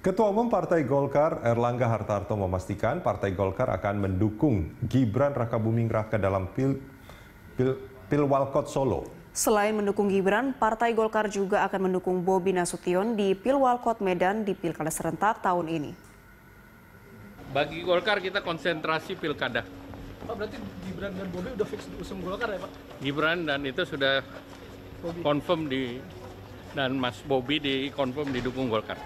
Ketua Umum Partai Golkar Erlangga Hartarto memastikan Partai Golkar akan mendukung Gibran Rakabuming Raka dalam pil, pil, pil Walkot Solo. Selain mendukung Gibran, Partai Golkar juga akan mendukung Bobi Nasution di pil Pilwalkot Medan di Pilkada serentak tahun ini. Bagi Golkar kita konsentrasi Pilkada. Pak, berarti Gibran dan Bobi udah fix usung Golkar ya Pak? Gibran dan itu sudah Bobby. confirm di dan Mas Bobi di confirm didukung Golkar.